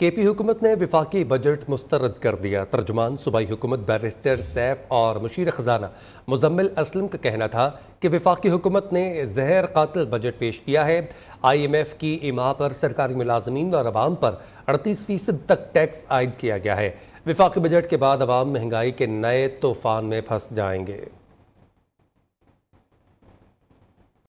के पी हुकूमत ने विफाकी बजट मुस्तरद कर दिया तर्जमान सूबाई हुकूमत बैरिस्टर सैफ और मुशीर ख़जाना मुजम्मिल असलम का कहना था कि विफाकी हुकूमत ने जहर कातिल बजट पेश किया है आई एम एफ़ की इमा पर सरकारी मुलाजमीन और आवाम पर अड़तीस फ़ीसद तक टैक्स आयद किया गया है विफाकी बजट के बाद आवाम महंगाई के नए तूफ़ान में फंस जाएंगे